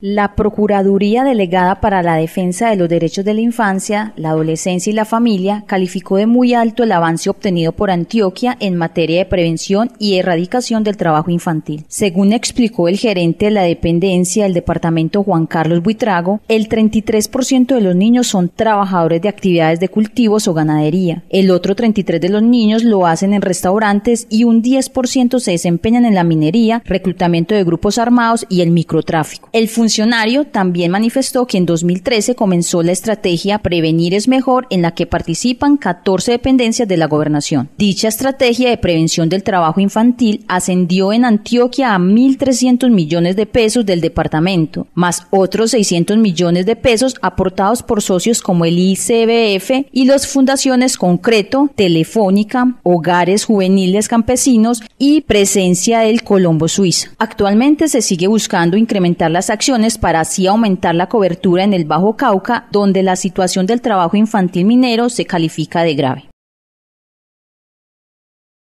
La Procuraduría Delegada para la Defensa de los Derechos de la Infancia, la Adolescencia y la Familia calificó de muy alto el avance obtenido por Antioquia en materia de prevención y erradicación del trabajo infantil. Según explicó el gerente de la dependencia del departamento Juan Carlos Buitrago, el 33% de los niños son trabajadores de actividades de cultivos o ganadería. El otro 33% de los niños lo hacen en restaurantes y un 10% se desempeñan en la minería, reclutamiento de grupos armados y el microtráfico. El funcionario también manifestó que en 2013 comenzó la estrategia Prevenir es Mejor en la que participan 14 dependencias de la gobernación. Dicha estrategia de prevención del trabajo infantil ascendió en Antioquia a 1.300 millones de pesos del departamento, más otros 600 millones de pesos aportados por socios como el ICBF y las fundaciones Concreto, Telefónica, Hogares Juveniles Campesinos y Presencia del Colombo Suiza. Actualmente se sigue buscando incrementar las acciones para así aumentar la cobertura en el Bajo Cauca, donde la situación del trabajo infantil minero se califica de grave.